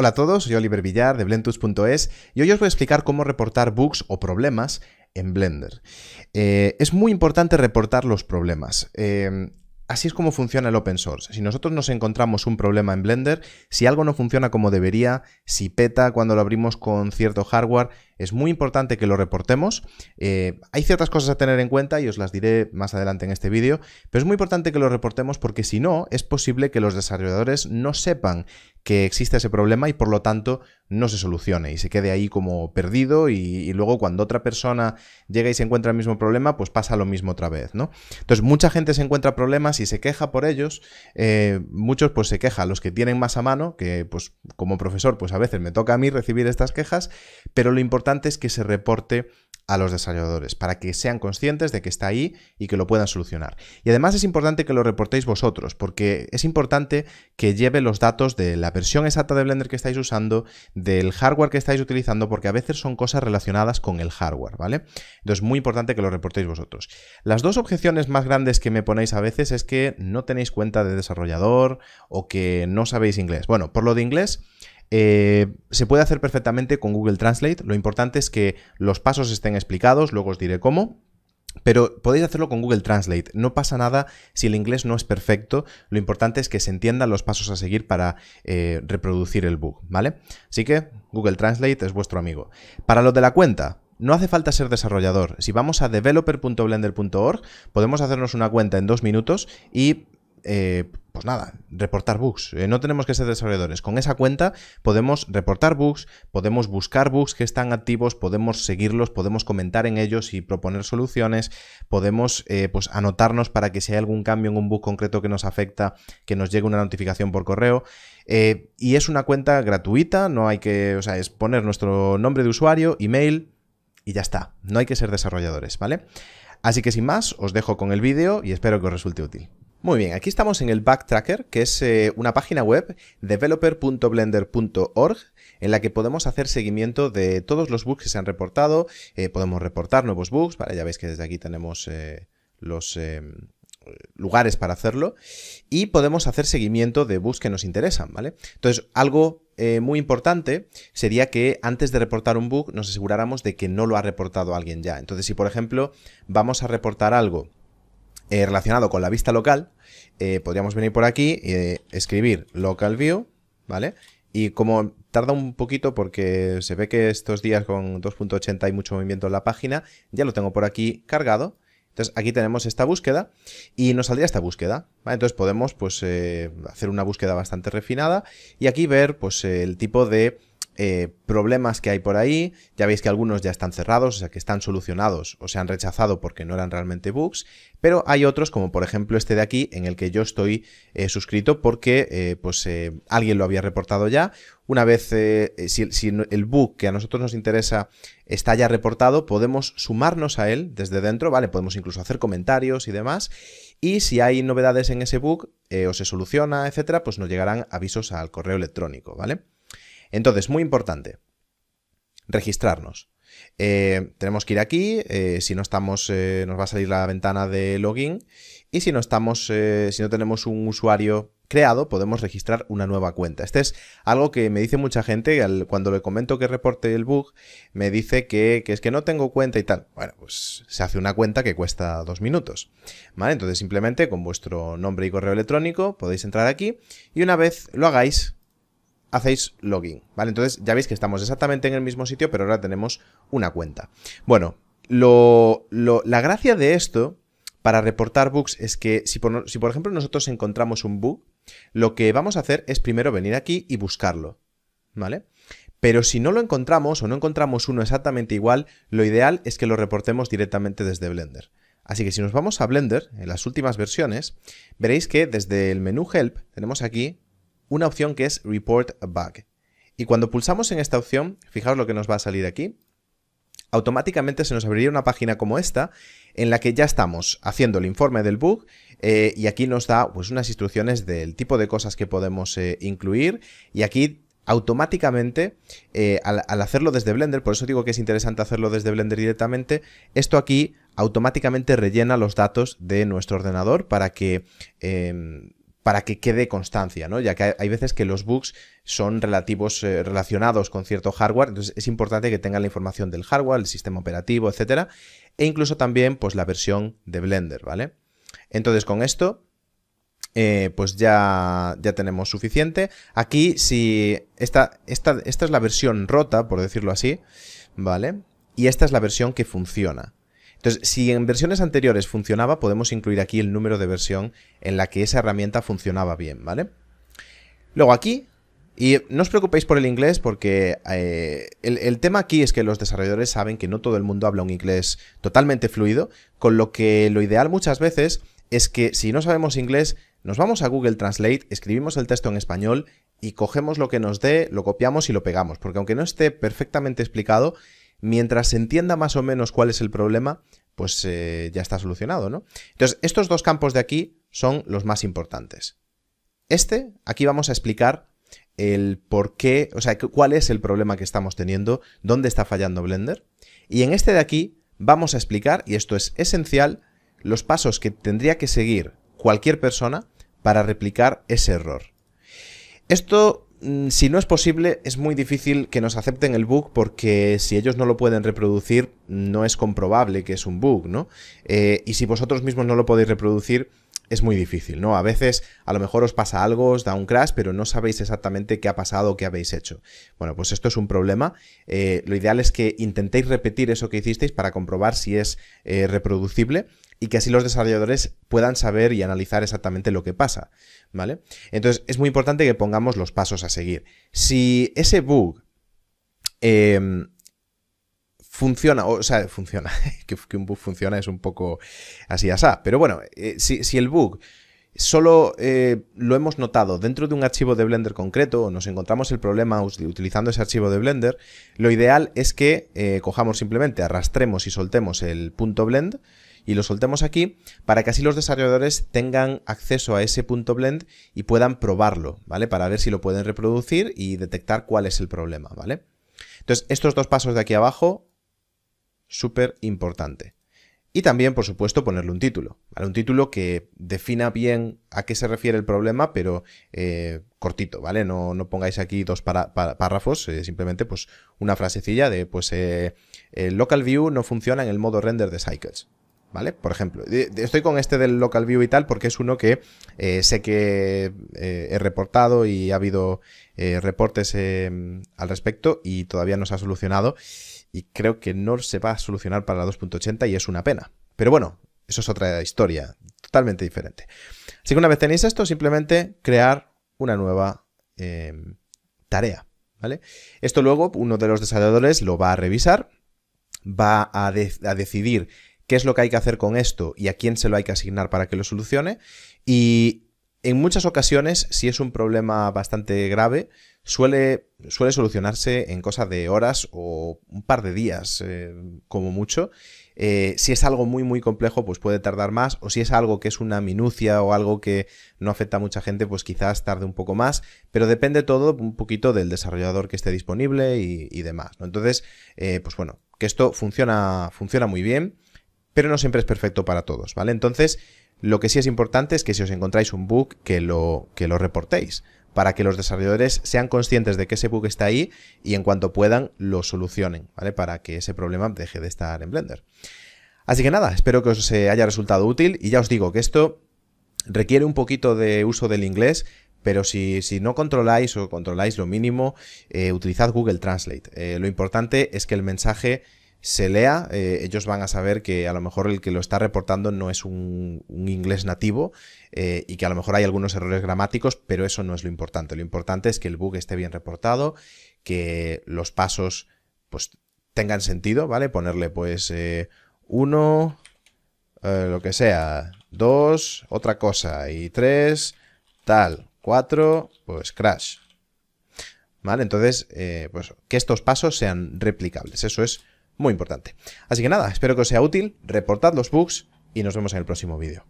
Hola a todos, soy Oliver Villar de Blendtools.es y hoy os voy a explicar cómo reportar bugs o problemas en Blender. Eh, es muy importante reportar los problemas. Em, así es como funciona el open source. Si nosotros nos encontramos un problema en Blender, si algo no funciona como debería, si peta cuando lo abrimos con cierto hardware, es muy importante que lo reportemos. Eh, hay ciertas cosas a tener en cuenta y os las diré más adelante en este vídeo, pero es muy importante que lo reportemos porque si no, es posible que los desarrolladores no sepan que existe ese problema y por lo tanto no se solucione y se quede ahí como perdido y, luego cuando otra persona llega y se encuentra el mismo problema pues pasa lo mismo otra vez, ¿no? Entonces mucha gente se encuentra problemas y se queja por ellos, eh, muchos pues se quejan, los que tienen más a mano, que pues como profesor pues a veces me toca a mí recibir estas quejas, pero lo importante es que se reporte a los desarrolladores para que sean conscientes de que está ahí y que lo puedan solucionar. Y además es importante que lo reportéis vosotros porque es importante que lleve los datos de la versión exacta de Blender que estáis usando, del hardware que estáis utilizando, porque a veces son cosas relacionadas con el hardware, ¿vale? Entonces muy importante que lo reportéis vosotros. Las dos objeciones más grandes que me ponéis a veces es que no tenéis cuenta de desarrollador o que no sabéis inglés. Bueno, por lo de inglés eh, se puede hacer perfectamente con Google Translate. Lo importante es que los pasos estén explicados, luego os diré cómo. Pero podéis hacerlo con Google Translate. No pasa nada si el inglés no es perfecto. Lo importante es que se entiendan los pasos a seguir para eh, reproducir el bug, ¿vale? Así que Google Translate es vuestro amigo. Para lo de la cuenta, no hace falta ser desarrollador. Si vamos a developer.blender.org, podemos hacernos una cuenta en dos minutos y eh, pues nada, reportar bugs. Eh, no tenemos que ser desarrolladores. Con esa cuenta podemos reportar bugs, podemos buscar bugs que están activos, podemos seguirlos, podemos comentar en ellos y proponer soluciones, podemos eh, pues anotarnos para que si hay algún cambio en un bug concreto que nos afecta, que nos llegue una notificación por correo. y es una cuenta gratuita, no hay que, o sea, es poner nuestro nombre de usuario, email y ya está. No hay que ser desarrolladores, ¿vale? Así que sin más, os dejo con el vídeo y espero que os resulte útil. Muy bien, aquí estamos en el Backtracker, que es eh, una página web developer.blender.org en la que podemos hacer seguimiento de todos los bugs que se han reportado, eh, podemos reportar nuevos bugs, ya veis que desde aquí tenemos eh, los em, lugares para hacerlo y podemos hacer seguimiento de bugs que nos interesan, ¿vale? Entonces, algo muy importante sería que antes de reportar un bug nos aseguráramos de que no lo ha reportado alguien ya. Entonces, si por ejemplo vamos a reportar algo eh, relacionado con la vista local, eh, podríamos venir por aquí y eh, escribir local view, ¿vale? Y como tarda un poquito porque se ve que estos días con 2.80 hay mucho movimiento en la página, ya lo tengo por aquí cargado. Entonces aquí tenemos esta búsqueda y nos saldría esta búsqueda. Entonces podemos pues, hacer una búsqueda bastante refinada y aquí ver pues, el tipo de eh, problemas que hay por ahí. Ya veis que algunos ya están cerrados, o sea que están solucionados o se han rechazado porque no eran realmente bugs, pero hay otros como por ejemplo este de aquí en el que yo estoy eh, suscrito porque eh, pues alguien lo había reportado ya. Una vez si, el bug que a nosotros nos interesa está ya reportado, podemos sumarnos a él desde dentro, ¿vale? Podemos incluso hacer comentarios y demás. Y si hay novedades en ese bug o se soluciona, etcétera, pues nos llegarán avisos al correo electrónico, ¿vale? Entonces, muy importante, registrarnos. Eh, tenemos que ir aquí, eh, si no estamos, eh, nos va a salir la ventana de login y si no estamos, si no tenemos un usuario creado, podemos registrar una nueva cuenta. Este es algo que me dice mucha gente cuando le comento que reporte el bug, me dice que, es que no tengo cuenta y tal. Bueno, pues se hace una cuenta que cuesta dos minutos. ¿Vale? Entonces simplemente con vuestro nombre y correo electrónico podéis entrar aquí y una vez lo hagáis, hacéis login, ¿vale? Entonces ya veis que estamos exactamente en el mismo sitio, pero ahora tenemos una cuenta. Bueno, la gracia de esto para reportar bugs es que si por, si por ejemplo nosotros encontramos un bug, lo que vamos a hacer es primero venir aquí y buscarlo, ¿vale? Pero si no lo encontramos o no encontramos uno exactamente igual, lo ideal es que lo reportemos directamente desde Blender. Así que si nos vamos a Blender, en las últimas versiones, veréis que desde el menú Help tenemos aquí una opción que es Report Bug. Y cuando pulsamos en esta opción, fijaos lo que nos va a salir aquí, automáticamente se nos abriría una página como esta en la que ya estamos haciendo el informe del bug eh, y aquí nos da pues, unas instrucciones del tipo de cosas que podemos eh, incluir y aquí automáticamente eh, al, hacerlo desde Blender, por eso digo que es interesante hacerlo desde Blender directamente, esto aquí automáticamente rellena los datos de nuestro ordenador para que em, para que quede constancia, ¿no? Ya que hay veces que los bugs son relativos, eh, relacionados con cierto hardware, entonces es importante que tengan la información del hardware, el sistema operativo, etcétera, e incluso también, pues, la versión de Blender, ¿vale? Entonces, con esto, eh, pues ya, ya tenemos suficiente. Aquí, si esta, esta, esta es la versión rota, por decirlo así, ¿vale? Y esta es la versión que funciona. Entonces, si en versiones anteriores funcionaba, podemos incluir aquí el número de versión en la que esa herramienta funcionaba bien, ¿vale? Luego aquí, y no os preocupéis por el inglés porque eh, el, tema aquí es que los desarrolladores saben que no todo el mundo habla un inglés totalmente fluido, con lo que lo ideal muchas veces es que si no sabemos inglés, nos vamos a Google Translate, escribimos el texto en español y cogemos lo que nos dé, lo copiamos y lo pegamos, porque aunque no esté perfectamente explicado, mientras se entienda más o menos cuál es el problema, pues eh, ya está solucionado, ¿no? Entonces, estos dos campos de aquí son los más importantes. Este, aquí vamos a explicar el por qué, o sea, cuál es el problema que estamos teniendo, dónde está fallando Blender. Y en este de aquí vamos a explicar, y esto es esencial, los pasos que tendría que seguir cualquier persona para replicar ese error. Esto Mm, si no es posible, es muy difícil que nos acepten el bug porque si ellos no lo pueden reproducir, no es comprobable que es un bug, ¿no? Eh, y si vosotros mismos no lo podéis reproducir, es muy difícil, ¿no? A veces a lo mejor os pasa algo, os da un crash, pero no sabéis exactamente qué ha pasado, o qué habéis hecho. Bueno, pues esto es un problema. Eh, lo ideal es que intentéis repetir eso que hicisteis para comprobar si es eh, reproducible y que así los desarrolladores puedan saber y analizar exactamente lo que pasa, ¿vale? Entonces es muy importante que pongamos los pasos a seguir. Si ese bug em, funciona, o sea, funciona, que, un bug funciona es un poco así asá, pero bueno, eh, si, el bug solo eh, lo hemos notado dentro de un archivo de Blender concreto, nos encontramos el problema utilizando ese archivo de Blender, lo ideal es que eh, cojamos simplemente, arrastremos y soltemos el punto blend, y lo soltemos aquí para que así los desarrolladores tengan acceso a ese punto blend y puedan probarlo, ¿vale? Para ver si lo pueden reproducir y detectar cuál es el problema, ¿vale? Entonces, estos dos pasos de aquí abajo, súper importante. Y también, por supuesto, ponerle un título. ¿vale? Un título que defina bien a qué se refiere el problema, pero eh, cortito, ¿vale? No, pongáis aquí dos párrafos, eh, simplemente pues una frasecilla de, pues, eh, el local view no funciona en el modo render de Cycles. ¿Vale? Por ejemplo, estoy con este del local view y tal porque es uno que sé que he reportado y ha habido reportes al respecto y todavía no se ha solucionado y creo que no se va a solucionar para la 2.80 y es una pena. Pero bueno, eso es otra historia totalmente diferente. Así que una vez tenéis esto, simplemente crear una nueva em, tarea. ¿vale? Esto luego uno de los desarrolladores lo va a revisar, va a decidir qué es lo que hay que hacer con esto y a quién se lo hay que asignar para que lo solucione. Y en muchas ocasiones, si es un problema bastante grave, suele, suele solucionarse en cosas de horas o un par de días eh, como mucho. Eh, si es algo muy muy complejo, pues puede tardar más, o si es algo que es una minucia o algo que no afecta a mucha gente, pues quizás tarde un poco más, pero depende todo un poquito del desarrollador que esté disponible y, demás. Entonces, eh, pues bueno, que esto funciona, funciona muy bien, pero no siempre es perfecto para todos, ¿vale? Entonces, lo que sí es importante es que si os encontráis un bug, que lo, que lo reportéis para que los desarrolladores sean conscientes de que ese bug está ahí y en cuanto puedan lo solucionen, ¿vale? Para que ese problema deje de estar en Blender. Así que nada, espero que os eh, haya resultado útil y ya os digo que esto requiere un poquito de uso del inglés, pero si, no controláis o controláis lo mínimo, eh, utilizad Google Translate. Eh, lo importante es que el mensaje se lea, eh, ellos van a saber que a lo mejor el que lo está reportando no es un, inglés nativo eh, y que a lo mejor hay algunos errores gramáticos, pero eso no es lo importante. Lo importante es que el bug esté bien reportado, que los pasos pues tengan sentido, ¿vale? Ponerle pues eh, uno, lo que sea, dos, otra cosa, y tres, tal, cuatro, pues crash. ¿Vale? Entonces, pues que estos pasos sean replicables. Eso es muy importante. Así que nada, espero que os sea útil, reportad los bugs y nos vemos en el próximo vídeo.